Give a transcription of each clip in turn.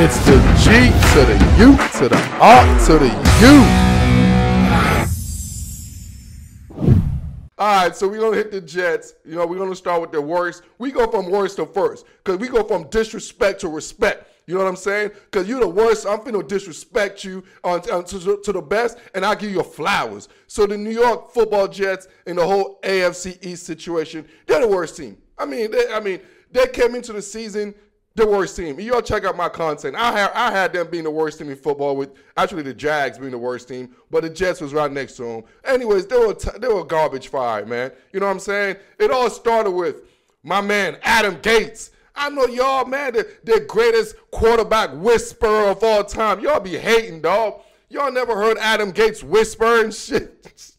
It's the G to the U to the R to the U. All right, so we're going to hit the Jets. You know, we're going to start with the worst. We go from worst to first because we go from disrespect to respect. You know what I'm saying? Because you're the worst. I'm finna disrespect you on, uh, on uh, to, to, the best, and I give you flowers. So the New York football Jets and the whole AFC East situation, they're the worst team. I mean, they, I mean, they came into the season – the worst team. Y'all check out my content. I had I had them being the worst team in football with actually the Jags being the worst team, but the Jets was right next to them. Anyways, they were t- they were garbage fire, man. You know what I'm saying? It all started with my man Adam Gates. I know y'all, man, the, the greatest quarterback whisperer of all time. Y'all be hating, dog. Y'all never heard Adam Gates whispering shit.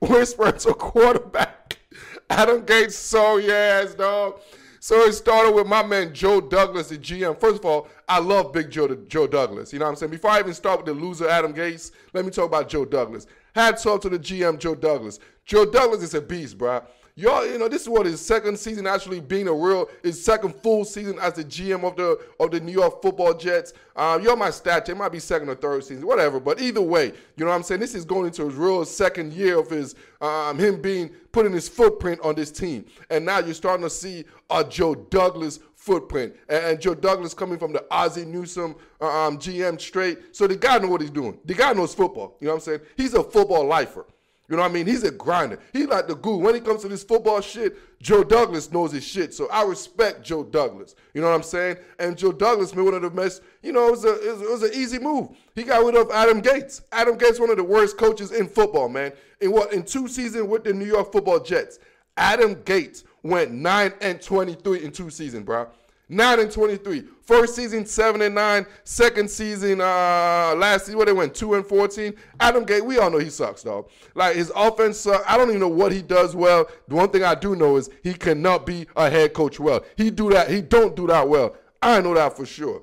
Whispering to quarterback. Adam Gates so yes, dog. So it started with my man Joe Douglas, the GM. First of all, I love Big Joe, Joe Douglas. You know what I'm saying? Before I even start with the loser Adam Gates, let me talk about Joe Douglas. Hats off to the GM Joe Douglas. Joe Douglas is a beast, bro y'all, you know, this is what his second season actually being a real, his second full season as the GM of the of the New York Football Jets. Um, y'all my stat, it might be second or third season, whatever. But either way, you know what I'm saying. This is going into his real second year of his um, him being putting his footprint on this team, and now you're starting to see a Joe Douglas footprint. And, Joe Douglas coming from the Ozzie Newsome uh, um, GM straight. So the guy knows what he's doing. The guy knows football. You know what I'm saying? He's a football lifer. You know what I mean? He's a grinder. He like the goo. When it comes to this football shit, Joe Douglas knows his shit. So I respect Joe Douglas. You know what I'm saying? And Joe Douglas made one of the best. You know, it was a it was, it was an easy move. He got rid of Adam Gates. Adam Gates, one of the worst coaches in football, man. In what in two seasons with the New York Football Jets, Adam Gates went nine and twenty three in two seasons, bro. 9 and 23. First season, 7 and 9. Second season, uh, last season, where they went, 2 and 14. Adam Gay, we all know he sucks, dog. Like, his offense, sucks. I don't even know what he does well. The one thing I do know is he cannot be a head coach well. He do that, he don't do that well. I know that for sure.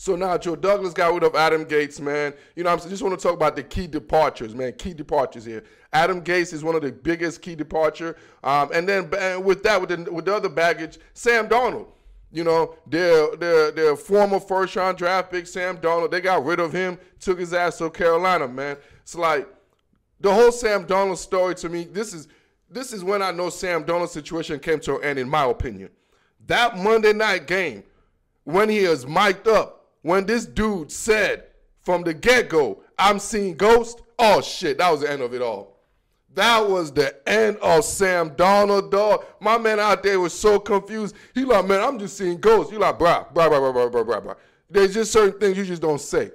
So now Joe Douglas got rid of Adam Gates, man. You know, I'm just want to talk about the key departures, man. Key departures here. Adam Gates is one of the biggest key departure. Um, and then and with that, with the, with the other baggage, Sam Donald. You know, their their their former first round draft pick Sam Donald, they got rid of him, took his ass to Carolina, man. It's like the whole Sam Donald story to me, this is this is when I know Sam Donald's situation came to an end, in my opinion. That Monday night game, when he is mic'd up, when this dude said from the get-go, I'm seeing ghosts, oh shit, that was the end of it all. That was the end of Sam Donald, dog. My man out there was so confused. He like, man, I'm just seeing ghosts. You like, bruh, bruh, bruh, bruh, bruh, bruh, bruh. There's just certain things you just don't say.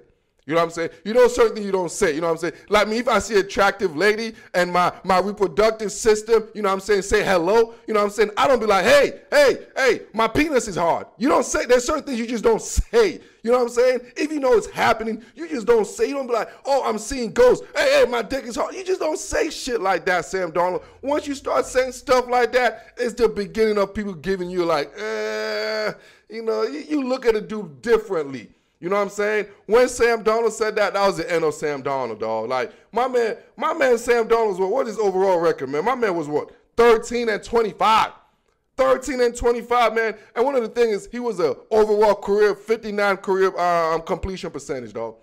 You know what I'm saying? You know certain things you don't say. You know what I'm saying? Like me, if I see attractive lady and my my reproductive system, you know what I'm saying, say hello. You know what I'm saying? I don't be like, hey, hey, hey, my penis is hard. You don't say there's certain things you just don't say. You know what I'm saying? If you know it's happening, you just don't say. You don't be like, oh, I'm seeing ghosts. Hey, hey, my dick is hard. You just don't say shit like that, Sam Donald. Once you start saying stuff like that, it's the beginning of people giving you like, eh, you know, you, you look at a dude differently. You know what I'm saying? When Sam Donald said that, that was the end of Sam Donald, dog. Like my man, my man Sam Donald's what? What is his overall record, man? My man was what? 13 and 25. 13 and 25, man. And one of the things is he was a overall career 59 career uh, um, completion percentage, dog.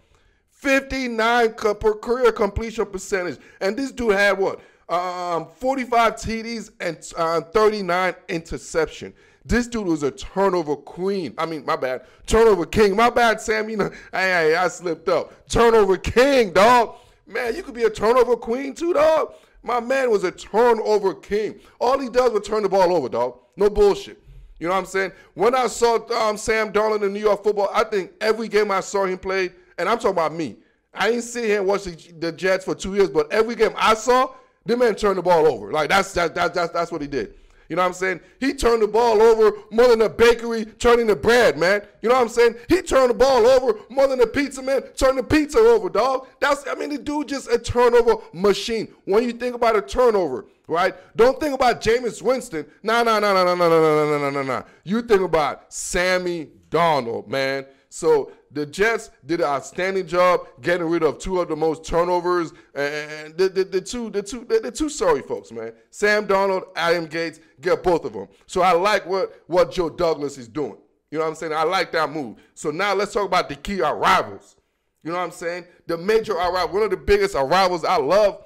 59 per career completion percentage. And this dude had what? Uh, um, 45 TDs and uh, 39 interception. This dude was a turnover queen. I mean, my bad. Turnover king. My bad, Sam. You know, hey, I, I slipped up. Turnover king, dog. Man, you could be a turnover queen too, dog. My man was a turnover king. All he does was turn the ball over, dog. No bullshit. You know what I'm saying? When I saw um, Sam Darnold in New York football, I think every game I saw him play, and I'm talking about me. I ain't seen here and watch the, the Jets for two years, but every game I saw, the man turned the ball over. Like that's that, that, that's that's what he did. You know what I'm saying? He turned the ball over more than a bakery turning the bread, man. You know what I'm saying? He turned the ball over more than a pizza man turning the pizza over, dog. That's I mean, the dude just a turnover machine. When you think about a turnover, right? Don't think about Jameis Winston. Nah, nah, nah, nah, nah, nah, nah, nah, nah, nah, nah. You think about Sammy Donald, man. So the Jets did an outstanding job getting rid of two of the most turnovers. And the, the, the two, the two, the, the two sorry folks, man. Sam Donald, Adam Gates, get both of them. So I like what what Joe Douglas is doing. You know what I'm saying? I like that move. So now let's talk about the key arrivals. You know what I'm saying? The major arrival, one of the biggest arrivals I love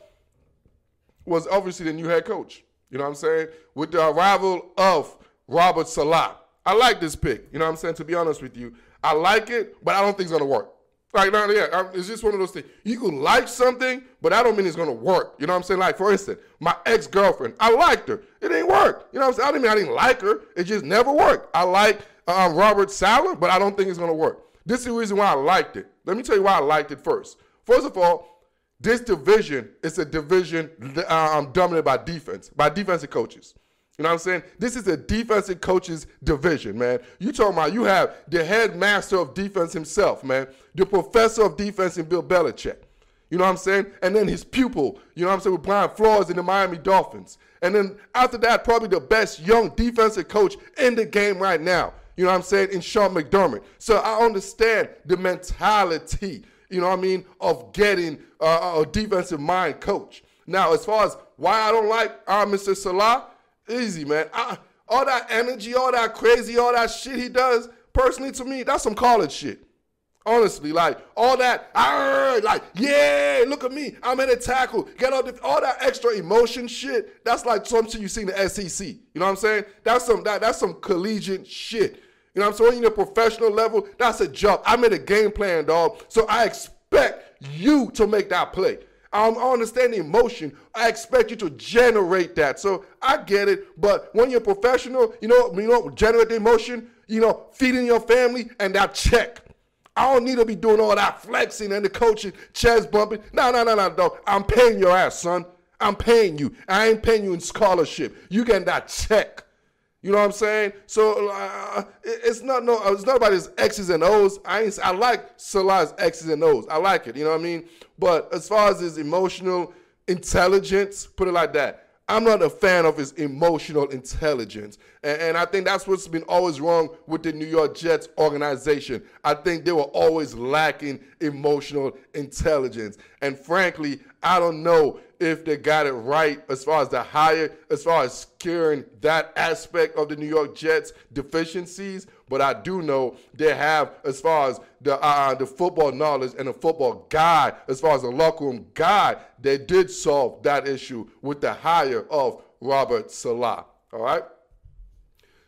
was obviously the new head coach. You know what I'm saying? With the arrival of Robert Salah. I like this pick. You know what I'm saying? To be honest with you, I like it, but I don't think it's gonna work. Like, no, yeah, i it's just one of those things. You could like something, but I don't mean it's gonna work. You know what I'm saying? Like, for instance, my ex girlfriend, I liked her. It didn't work. You know what I'm saying? I didn't mean I didn't like her. It just never worked. I like uh, Robert Sala, but I don't think it's gonna work. This is the reason why I liked it. Let me tell you why I liked it first. First of all, this division is a division um, dominated by defense, by defensive coaches. You know what I'm saying? This is a defensive coaches division, man. You talking about you have the headmaster of defense himself, man, the professor of defense in Bill Belichick. You know what I'm saying? And then his pupil, you know what I'm saying, with Brian Flores in the Miami Dolphins. And then after that, probably the best young defensive coach in the game right now. You know what I'm saying? In Sean McDermott. So I understand the mentality, you know what I mean, of getting uh, a defensive mind coach. Now, as far as why I don't like uh, Mr. Salah, Easy, man. I, all that energy, all that crazy, all that shit he does, personally to me, that's some college shit. Honestly, like all that, argh, like yeah, look at me, I'm in a tackle. Get all the, all that extra emotion shit. That's like some shit you see in the SEC. You know what I'm saying? That's some that that's some collegiate shit. You know what I'm saying? When you're in a professional level, that's a job. I made a game plan, dog. So I expect you to make that play. I understand the emotion. I expect you to generate that. So I get it. But when you're professional, you know, you know, generate the emotion, you know, feeding your family and that check. I don't need to be doing all that flexing and the coaching, chest bumping. No, no, no, no, dog. I'm paying your ass, son. I'm paying you. I ain't paying you in scholarship. You getting that check. You know what I'm saying? So uh, it's not no, uh, it's not about his X's and O's. I ain't, I like Salah's X's and O's. I like it. You know what I mean? But as far as his emotional intelligence, put it like that. I'm not a fan of his emotional intelligence. And, and I think that's what's been always wrong with the New York Jets organization. I think they were always lacking emotional intelligence. And frankly, I don't know if they got it right as far as the hire, as far as curing that aspect of the New York Jets deficiencies. But I do know they have, as far as the uh, uh, the football knowledge and the football guy, as far as the locker room guy, they did solve that issue with the hire of Robert Salah. All right.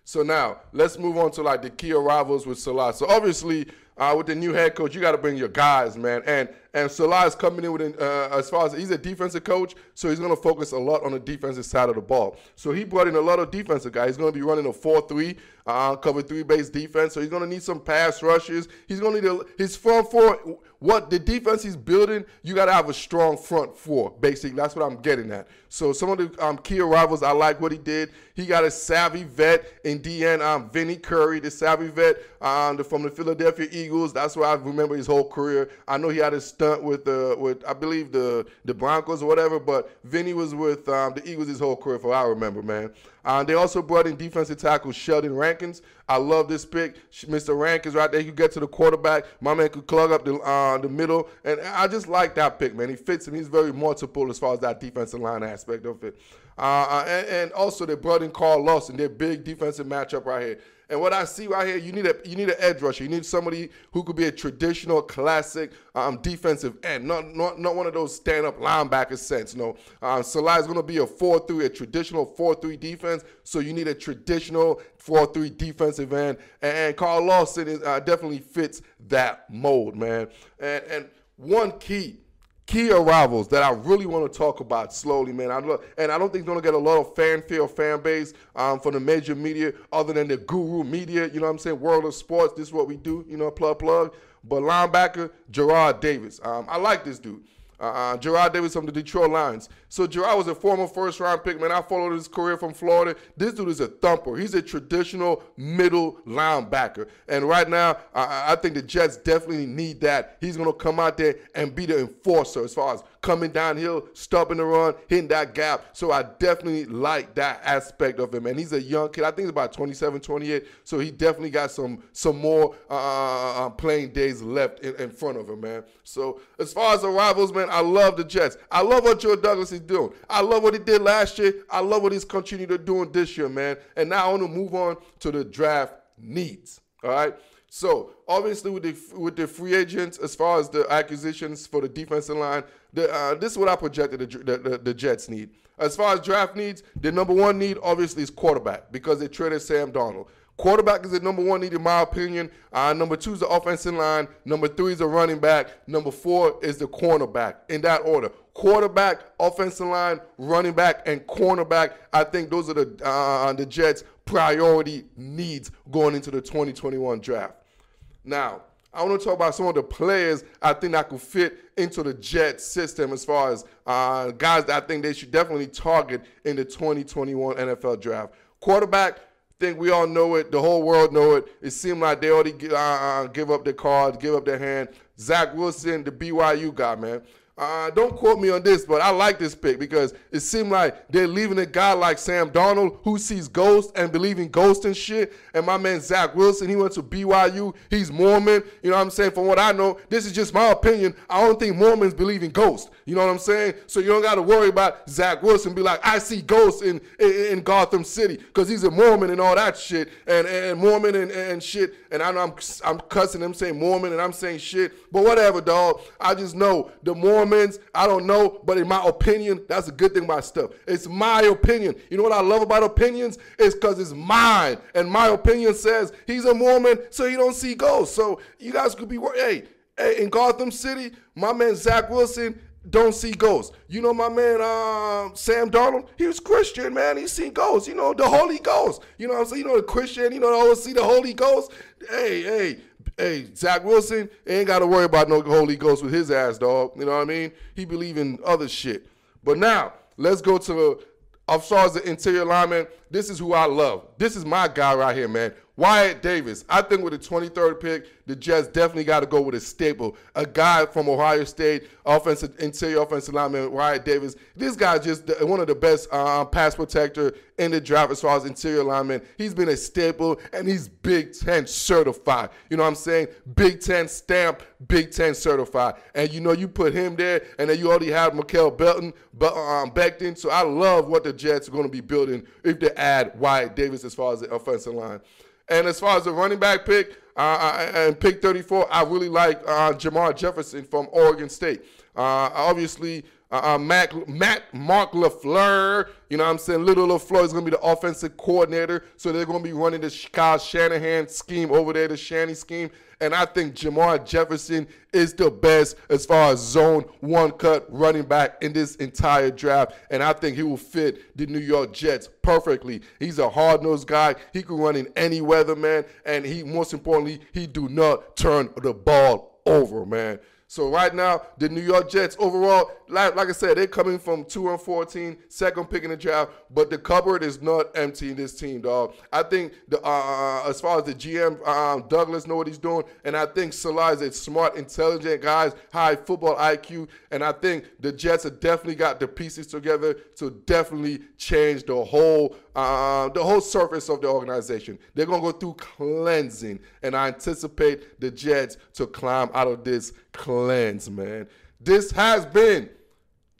So now let's move on to like the key arrivals with Salah. So obviously, uh, with the new head coach, you got to bring your guys, man. And and Salah is coming in with an, uh, as far as he's a defensive coach, so he's going to focus a lot on the defensive side of the ball. So he brought in a lot of defensive guys. He's going to be running a four-three uh, cover three base defense. So he's going to need some pass rushes. He's going to need a, his front four. What the defense he's building, you got to have a strong front four. Basically, that's what I'm getting at. So some of the um, key arrivals I like what he did. He got a savvy vet in DN, um, Vinnie Curry, the savvy vet um, the, from the Philadelphia Eagles. That's why I remember his whole career. I know he had a stunt with the with I believe the the Broncos or whatever, but Vinnie was with um, the Eagles his whole career. For I remember, man. Uh, they also brought in defensive tackle Sheldon Rankins. I love this pick, Mr. Rankins, right there. He get to the quarterback, my man could clog up the uh, the middle, and I just like that pick, man. He fits him. He's very multiple as far as that defensive line aspect of it. Uh, uh, and, and, also they brought in Carl Lawson, their big defensive matchup right here. And what I see right here, you need a you need an edge rusher. You need somebody who could be a traditional, classic um, defensive end, not, not not one of those stand up linebacker Sense, No, uh, Salah is going to be a four three, a traditional four three defense. So you need a traditional four three defensive end, and, and Carl Lawson is, uh, definitely fits that mold, man. And and one key key arrivals that I really want to talk about slowly, man. I love, and I don't think it's gonna get a lot of fanfare, or fan base um, from the major media, other than the guru media. You know what I'm saying? World of sports. This is what we do. You know, plug plug. But linebacker Gerard Davis. Um, I like this dude. Uh, uh, Gerard Davis from the Detroit Lions. So Gerard was a former first round pick, man. I followed his career from Florida. This dude is a thumper. He's a traditional middle linebacker. And right now, I, I think the Jets definitely need that. He's going to come out there and be the enforcer as far as coming downhill, stopping the run, hitting that gap. So I definitely like that aspect of him. And he's a young kid. I think he's about 27, 28. So he definitely got some some more uh, uh, uh, uh playing days left in, in front of him, man. So as far as arrivals, man, I love the Jets. I love what Joe Douglas is doing. I love what he did last year. I love what he's continued to doing this year, man. And now I want to move on to the draft needs. All right. So obviously with the with the free agents, as far as the acquisitions for the defensive line, the, uh, this is what I projected the, the, the, Jets need. As far as draft needs, the number one need obviously is quarterback because they traded Sam Donald. Quarterback is the number one need in my opinion. Uh, number two is the offensive line. Number three is the running back. Number four is the cornerback in that order. Quarterback, offensive line, running back, and cornerback. I think those are the uh, the Jets' priority needs going into the 2021 draft. Now, I want to talk about some of the players I think that could fit into the Jets system as far as uh, guys that I think they should definitely target in the 2021 NFL draft. Quarterback, think we all know it. The whole world know it. It seemed like they already uh, uh, give up their cards, give up their hand. Zach Wilson, the BYU guy, man. Uh, don't quote me on this, but I like this pick because it seemed like they're leaving a guy like Sam Donald who sees ghosts and believe in ghosts and shit. And my man Zach Wilson, he went to BYU. He's Mormon. You know what I'm saying? From what I know, this is just my opinion. I don't think Mormons believe in ghosts. You know what I'm saying? So you don't got to worry about Zach Wilson be like, I see ghosts in in, in Gotham City because he's a Mormon and all that shit and, and, and Mormon and, and shit and I know I'm I'm cussing them saying Mormon and I'm saying shit, but whatever, dog. I just know the Mormons. I don't know, but in my opinion, that's a good thing about stuff. It's my opinion. You know what I love about opinions? It's because it's mine, and my opinion says he's a Mormon, so he don't see ghosts. So you guys could be hey. Hey, in Gotham City, my man Zach Wilson, don't see ghosts. You know my man um, Sam Darnold? He was Christian, man. He seen ghosts. You know, the Holy Ghost. You know what I'm saying? You know, the Christian, you know, they always see the Holy Ghost. Hey, hey, hey, Zach Wilson ain't got to worry about no Holy Ghost with his ass, dog. You know what I mean? He believe in other shit. But now, let's go to, as far as the interior lineman, this is who I love. This is my guy right here, man. Wyatt Davis. I think with the 23rd pick, the Jets definitely got to go with a staple, a guy from Ohio State, offensive interior offensive lineman Wyatt Davis. This guy just one of the best uh, pass protector in the draft as far as interior lineman. He's been a staple and he's Big Ten certified. You know what I'm saying? Big Ten stamp, Big Ten certified. And you know you put him there, and then you already have Mikael Belton, but um, So I love what the Jets are going to be building if they add Wyatt Davis as far as the offensive line. And as far as the running back pick uh, uh and pick 34, I really like uh, Jamar Jefferson from Oregon State. Uh, obviously, uh, uh, Mac, Mac, Mark LaFleur, you know what I'm saying? Little LaFleur is going to be the offensive coordinator. So they're going to be running the Kyle Shanahan scheme over there, the Shanny scheme. And I think Jamar Jefferson is the best as far as zone one cut running back in this entire draft. And I think he will fit the New York Jets perfectly. He's a hard nosed guy. He can run in any weather, man. And he, most importantly, he do not turn the ball over, man. So right now, the New York Jets overall, like, like, I said, they're coming from 2 and 14, second pick in the draft, but the cupboard is not empty in this team, dog. I think the uh, uh, uh as far as the GM um, Douglas know what he's doing, and I think Salah is a smart, intelligent guy, high football IQ, and I think the Jets have definitely got the pieces together to definitely change the whole um, the whole surface of the organization. They're gonna go through cleansing, and I anticipate the Jets to climb out of this. Cleansing lens, man. This has been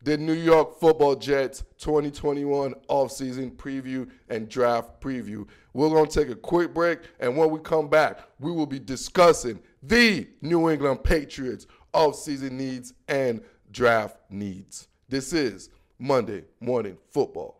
the New York Football Jets 2021 offseason preview and draft preview. We're going to take a quick break, and when we come back, we will be discussing the New England Patriots offseason needs and draft needs. This is Monday Morning Football.